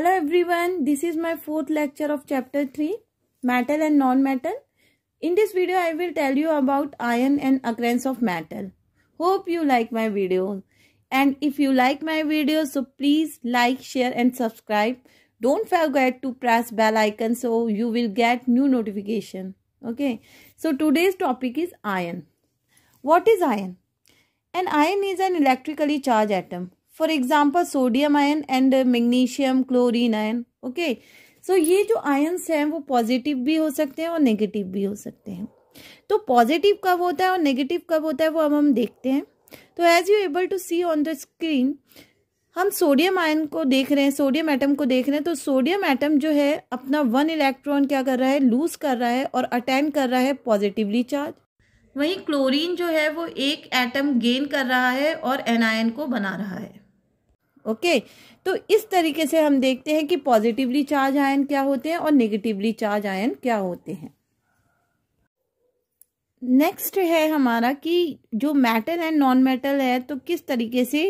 Hello everyone, this is my fourth lecture of chapter 3, Metal and Non-Metal. In this video, I will tell you about iron and occurrence of metal. Hope you like my video. And if you like my video, so please like, share and subscribe. Don't forget to press bell icon so you will get new notification. Okay, so today's topic is iron. What is iron? An iron is an electrically charged atom for example sodium ion and magnesium chlorine ion okay so ये जो ions हैं वो positive भी हो सकते हैं और negative भी हो सकते हैं तो पॉजिटिव कब होता है और नेगेटिव कब होता है वो अब हम देखते हैं तो as you able to see on the screen हम सोडियम आयन को देख रहे हैं सोडियम एटम को देख रहे हैं तो सोडियम एटम जो है अपना वन इलेक्ट्रॉन क्या कर रहा है लूज कर रहा है और अटेंड कर रहा है पॉजिटिवली चार्ज वहीं क्लोरीन जो है वो एक एटम गेन कर रहा है और एनायन को बना रहा है ओके तो इस तरीके से हम देखते हैं कि पॉजिटिवली चार्ज आयन क्या होते हैं और नेगेटिवली चार्ज आयन क्या होते हैं नेक्स्ट है हमारा कि जो मेटल एंड नॉन मेटल है तो किस तरीके से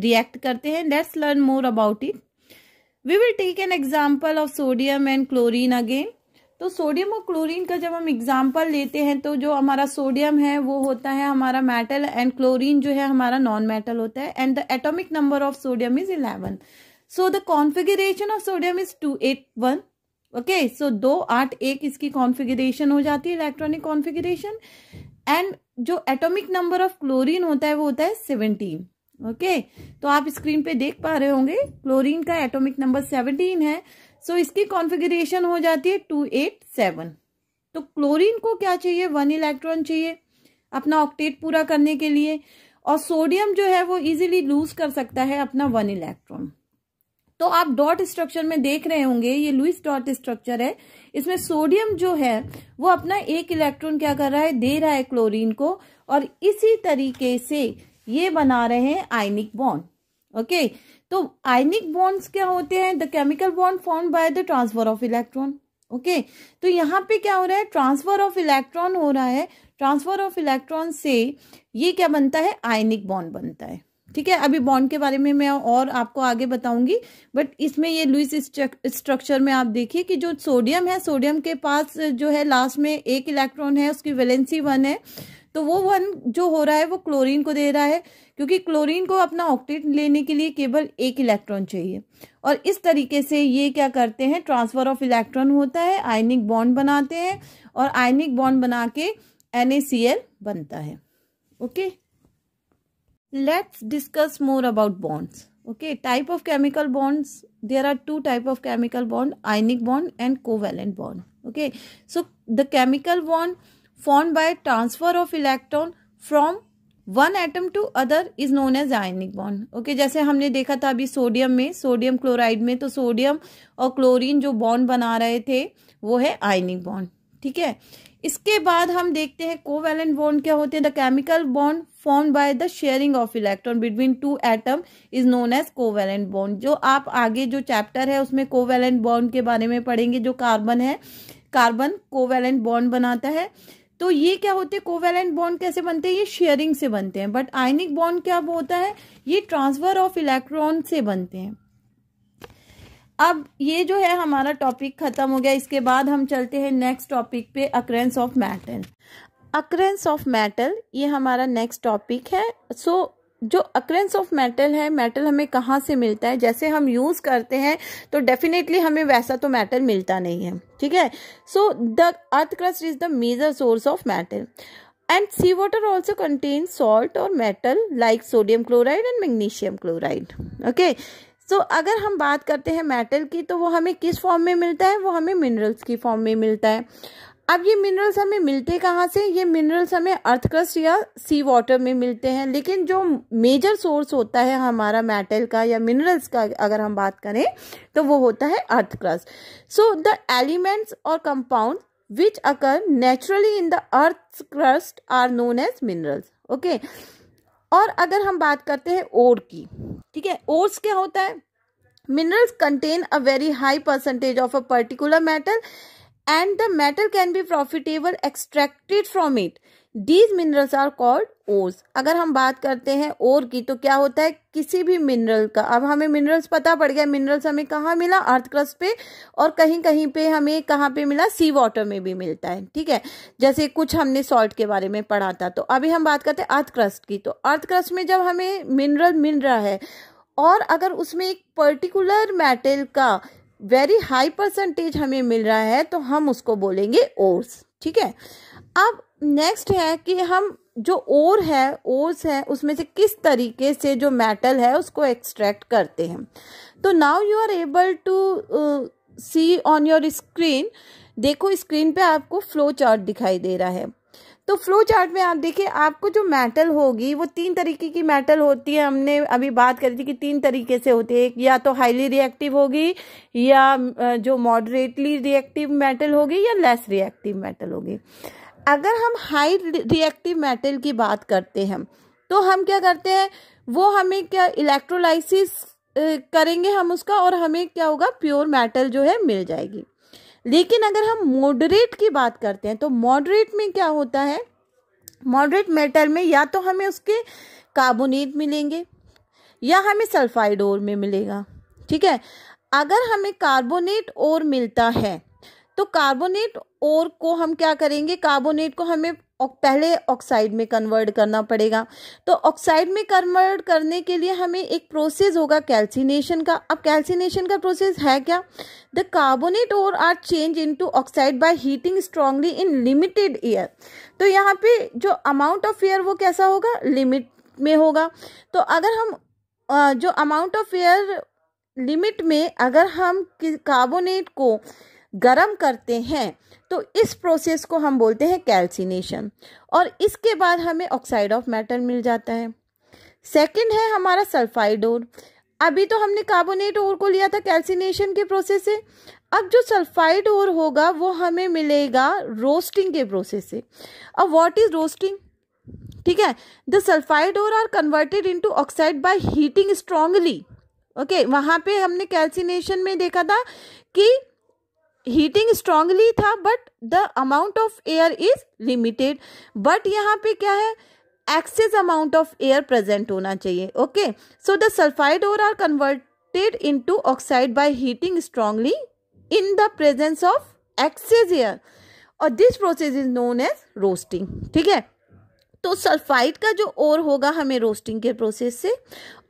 रिएक्ट करते हैं let's learn more about it we will take an example of sodium and chlorine again तो सोडियम और क्लोरीन का जब हम एग्जाम्पल लेते हैं तो जो हमारा सोडियम है वो होता है हमारा मेटल एंड क्लोरीन जो है हमारा नॉन मेटल होता है and the atomic number of sodium is eleven so the configuration of sodium is two eight one okay so दो आठ एक इसकी कॉन्फिगरेशन हो जाती है इलेक्ट्रॉनिक कॉन्फिगरेशन एंड जो एटोमिक नंबर ऑफ क्लोरिन होता है वो होता है सेवनटीन ओके तो आप स्क्रीन पे देख पा रहे होंगे क्लोरीन का एटॉमिक नंबर सेवनटीन है सो so इसकी कॉन्फ़िगरेशन हो जाती है टू एट सेवन तो क्लोरीन को क्या चाहिए वन इलेक्ट्रॉन चाहिए अपना ऑक्टेट पूरा करने के लिए और सोडियम जो है वो इजीली लूज कर सकता है अपना वन इलेक्ट्रॉन तो आप डॉट स्ट्रक्चर में देख रहे होंगे ये लुइस डॉट स्ट्रक्चर है इसमें सोडियम जो है वो अपना एक इलेक्ट्रॉन क्या कर रहा है दे रहा है क्लोरीन को और इसी तरीके से ये बना रहे हैं आयनिक बॉन्ड ओके तो आयनिक बॉन्ड्स क्या होते हैं the chemical bond form by the transfer of electron okay तो यहाँ पे क्या हो रहा है ट्रांसफर ऑफ इलेक्ट्रॉन हो रहा है ट्रांसफर ऑफ इलेक्ट्रॉन से ये क्या बनता है आयनिक बॉन्ड बनता है ठीक है अभी बॉन्ड के बारे में मैं और आपको आगे बताऊंगी बट इसमें ये लुइस स्ट्रक्चर में आप देखिए कि जो सोडियम है सोडियम के पास जो है लास्ट में एक इलेक्ट्रॉन है उसकी वैलेंसी वन है तो वो वन जो हो रहा है वो क्लोरीन को दे रहा है क्योंकि क्लोरीन को अपना ऑक्टेट लेने के लिए केवल एक इलेक्ट्रॉन चाहिए और इस तरीके से ये क्या करते हैं ट्रांसफ़र ऑफ इलेक्ट्रॉन होता है आयनिक बॉन्ड बनाते हैं और आयनिक बॉन्ड बना के एन बनता है okay let's discuss more about bonds okay type of chemical bonds there are two type of chemical bond ionic bond and covalent bond okay so the chemical bond formed by transfer of electron from one atom to other is known as ionic bond okay जैसे हमने देखा था अभी sodium में sodium chloride में तो sodium और chlorine जो बॉन्ड बना रहे थे वो है आयनिक बॉन्ड ठीक है इसके बाद हम देखते हैं कोवेलेंट बॉन्ड क्या होते हैं the chemical bond form by the sharing of electron between two atom is known as covalent bond जो आप आगे जो चैप्टर है उसमें कोवेलेंट बॉन्ड के बारे में पढ़ेंगे जो कार्बन है कार्बन कोवेलेंट बॉन्ड बनाता है तो ये क्या होते हैं कोवेलेंट बॉन्ड कैसे बनते हैं ये शेयरिंग से बनते हैं बट आयनिक बॉन्ड क्या होता है ये ट्रांसफर ऑफ इलेक्ट्रॉन से बनते हैं अब ये जो है हमारा टॉपिक खत्म हो गया इसके बाद हम चलते हैं नेक्स्ट टॉपिक पे occurrence of metal occurrence of metal ये हमारा नेक्स्ट टॉपिक है सो जो अक्रेंस ऑफ मेटल है मेटल हमें कहाँ से मिलता है जैसे हम यूज़ करते हैं तो डेफिनेटली हमें वैसा तो मेटल मिलता नहीं है ठीक है so the earth crust is the major source of metal and sea water also contain salt और metal like sodium chloride and magnesium chloride okay so so, अगर हम बात करते हैं मेटल की तो वो हमें किस फॉर्म में मिलता है वो हमें मिनरल्स की फॉर्म में मिलता है अब ये मिनरल्स हमें मिलते कहाँ से ये मिनरल्स हमें अर्थक्रस्ट या सी वाटर में मिलते हैं लेकिन जो मेजर सोर्स होता है हमारा मेटल का या मिनरल्स का अगर हम बात करें तो वो होता है अर्थक्रस्ट सो द एलिमेंट्स और compound which occur naturally in the earth crust are known as minerals okay और अगर हम बात करते हैं ओर की ठीक है ओर्स क्या होता है minerals contain a very high percentage of a particular metal and the metal can be profitable extracted from it. These minerals are called ores. अगर हम बात करते हैं ओर की तो क्या होता है किसी भी मिनरल का अब हमें मिनरल्स पता पड़ गया मिनरल्स हमें कहाँ मिला अर्थ क्रस्ट पे और कहीं कहीं पे हमें कहाँ पे मिला सी वाटर में भी मिलता है ठीक है जैसे कुछ हमने सॉल्ट के बारे में पढ़ा था तो अभी हम बात करते हैं अर्थ क्रस्ट की तो अर्थ क्रस्ट में जब हमें मिनरल मिल रहा है और अगर उसमें एक पर्टिकुलर मेटल का वेरी हाई परसेंटेज हमें मिल रहा है तो हम उसको बोलेंगे ओर्स ठीक है अब नेक्स्ट है कि हम जो ओर है ओर्स है उसमें से किस तरीके से जो मेटल है उसको एक्सट्रैक्ट करते हैं तो now you are able to see on your screen देखो स्क्रीन पे आपको फ्लो चार्ट दिखाई दे रहा है तो फ्लो चार्ट में आप देखिए आपको जो मेटल होगी वो तीन तरीके की मेटल होती है हमने अभी बात करी थी कि तीन तरीके से होती है या तो हाईली रिएक्टिव होगी या जो मॉडरेटली रिएक्टिव मेटल होगी या लेस रिएक्टिव मेटल होगी अगर हम हाई रिएक्टिव मेटल की बात करते हैं तो हम क्या करते हैं वो हमें क्या इलेक्ट्रोलाइसिस करेंगे हम उसका और हमें क्या होगा प्योर मेटल जो है मिल जाएगी लेकिन अगर हम मॉडरेट की बात करते हैं तो मॉडरेट में क्या होता है मॉडरेट मेटल में या तो हमें उसके कार्बोनेट मिलेंगे या हमें सल्फाइड और में मिलेगा ठीक है अगर हमें कार्बोनेट और मिलता है तो कार्बोनेट और को हम क्या करेंगे कार्बोनेट को हमें पहले ऑक्साइड में कन्वर्ट करना पड़ेगा तो ऑक्साइड में कन्वर्ट करने के लिए हमें एक प्रोसेस होगा कैल्सिनेशन का अब कैल्सिनेशन का प्रोसेस है क्या the carbonate ore are change into oxide by heating strongly in limited air तो यहाँ पे जो अमाउंट ऑफ एयर वो कैसा होगा लिमिट में होगा तो अगर हम जो अमाउंट ऑफ एयर लिमिट में अगर हम कार्बोनेट को गर्म करते हैं तो इस प्रोसेस को हम बोलते हैं कैल्सिनेशन और इसके बाद हमें ऑक्साइड ऑफ मेटल मिल जाता है सेकंड है हमारा सल्फाइड और अभी तो हमने कार्बोनेट ओर को लिया था कैल्सिनेशन के प्रोसेस से अब जो सल्फाइड ओर होगा वो हमें मिलेगा रोस्टिंग के प्रोसेस से अब व्हाट इज रोस्टिंग ठीक है the sulphide ore are converted into oxide by heating strongly okay वहाँ पे हमने कैल्सिनेशन में देखा था कि हीटिंग स्ट्रांगली था but the amount of air is limited but यहाँ पे क्या है excess amount of air present होना चाहिए okay so the sulphide ore are converted into oxide by heating strongly in the presence of excess air और this process is known as roasting ठीक है तो सल्फाइड का जो ओर होगा हमें रोस्टिंग के प्रोसेस से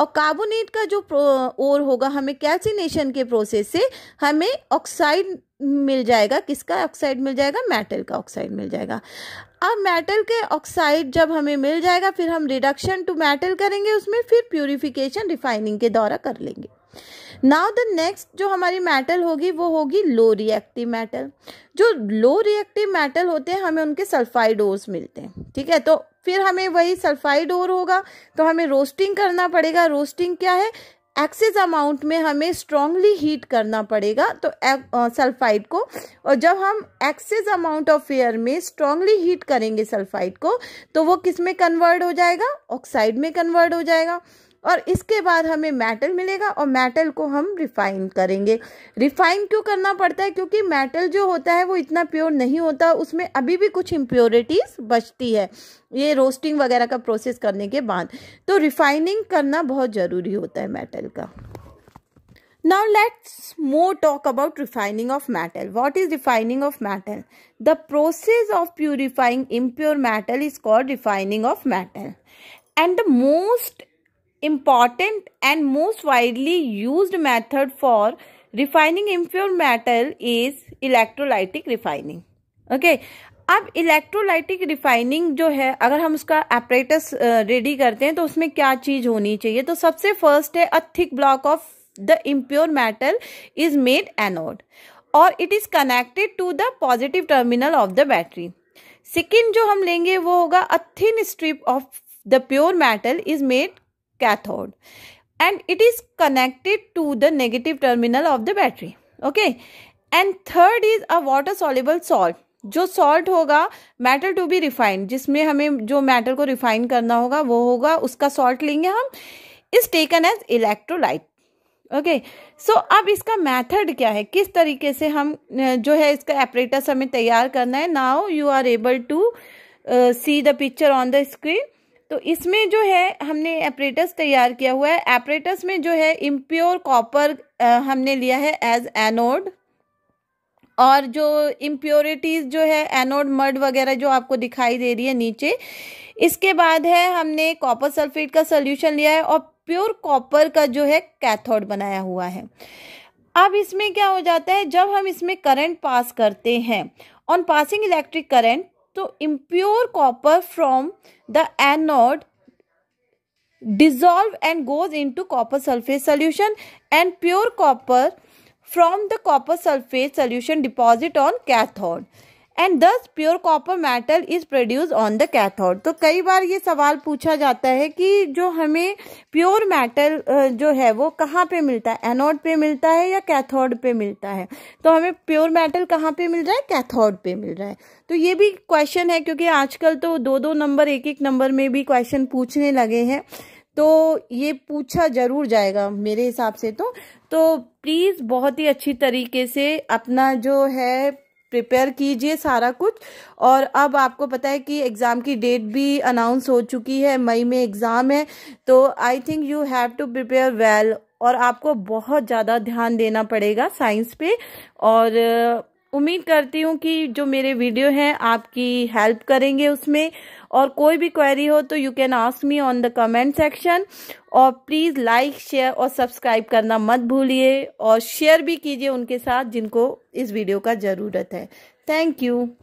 और कार्बोनेट का जो ओर होगा हमें कैल्सिनेशन के प्रोसेस से हमें ऑक्साइड मिल जाएगा किसका ऑक्साइड मिल जाएगा मेटल का ऑक्साइड मिल जाएगा अब मेटल के ऑक्साइड जब हमें मिल जाएगा फिर हम रिडक्शन टू मेटल करेंगे उसमें फिर प्योरीफिकेशन रिफाइनिंग के द्वारा कर लेंगे नाउ द नेक्स्ट जो हमारी मेटल होगी वो होगी लो रिएक्टिव मेटल जो लो रिएक्टिव मेटल होते हैं हमें उनके सल्फाइड ओर्स मिलते हैं ठीक है तो फिर हमें वही सल्फाइड ओर होगा तो हमें रोस्टिंग करना पड़ेगा रोस्टिंग क्या है एक्सेस अमाउंट में हमें स्ट्रांगली हीट करना पड़ेगा तो सल्फाइड को और जब हम एक्सेस अमाउंट ऑफ एयर में स्ट्रांगली हीट करेंगे सल्फाइड को तो वो किस में कन्वर्ट हो जाएगा ऑक्साइड में कन्वर्ट हो जाएगा और इसके बाद हमें मेटल मिलेगा और मेटल को हम रिफाइन करेंगे रिफाइन क्यों करना पड़ता है क्योंकि मेटल जो होता है वो इतना प्योर नहीं होता उसमें अभी भी कुछ इम्प्योरिटीज़ बचती है ये रोस्टिंग वगैरह का प्रोसेस करने के बाद तो रिफाइनिंग करना बहुत ज़रूरी होता है मेटल का now let's more talk about refining of metal what is refining of metal the process of purifying impure metal is called refining of metal and the most important and most widely used method for refining impure metal is electrolytic refining okay अब electrolytic refining जो है अगर हम उसका apparatus ready करते हैं तो उसमें क्या चीज होनी चाहिए तो सबसे फर्स्ट है a thick block of the impure metal is made anode और it is connected to the positive terminal of the battery second जो हम लेंगे वो होगा a thin strip of the pure metal is made cathode and it is connected to the negative terminal of the battery okay and third is a water soluble salt जो salt होगा metal to be refined जिसमें हमें जो metal को refine करना होगा वो होगा उसका सॉल्ट लेंगे हम is taken as electrolyte okay so अब इसका मेथड क्या है किस तरीके से हम जो है इसका एपरेटस हमें तैयार करना है now you are able to see the picture on the screen तो इसमें जो है हमने एपरेटस तैयार किया हुआ है एपरेटस में जो है इम्प्योर कॉपर हमने लिया है एज एनोड और जो इम्प्योरिटीज़ जो है एनोड मर्ड वगैरह जो आपको दिखाई दे रही है नीचे इसके बाद है हमने कॉपर सल्फेट का सोल्यूशन लिया है और प्योर कॉपर का जो है कैथोड बनाया हुआ है अब इसमें क्या हो जाता है जब हम इसमें करंट पास करते हैं on passing electric current So impure copper from the anode dissolve and goes into copper sulfate solution and pure copper from the copper sulfate solution deposit on cathode. And this pure copper metal is produce on the cathode तो कई बार ये सवाल पूछा जाता है कि जो हमें प्योर मेटल जो है वो कहाँ पे मिलता है एनोड पे मिलता है या कैथोड पे मिलता है तो हमें प्योर मेटल कहाँ पे मिल रहा है कैथोड पे मिल रहा है तो ये भी क्वेश्चन है क्योंकि आजकल तो दो दो नंबर एक एक नंबर में भी क्वेश्चन पूछने लगे हैं तो ये पूछा जरूर जाएगा मेरे हिसाब से तो तो प्लीज़ बहुत ही अच्छी तरीके से अपना जो है प्रिपेयर कीजिए सारा कुछ और अब आपको पता है कि एग्ज़ाम की डेट भी अनाउंस हो चुकी है मई में एग्ज़ाम है तो I think you have to prepare well और आपको बहुत ज़्यादा ध्यान देना पड़ेगा साइंस पे और उम्मीद करती हूँ कि जो मेरे वीडियो हैं आपकी हेल्प करेंगे उसमें और कोई भी क्वेरी हो तो you can ask me on the comment section और प्लीज़ लाइक शेयर और सब्सक्राइब करना मत भूलिए और शेयर भी कीजिए उनके साथ जिनको इस वीडियो का ज़रूरत है थैंक यू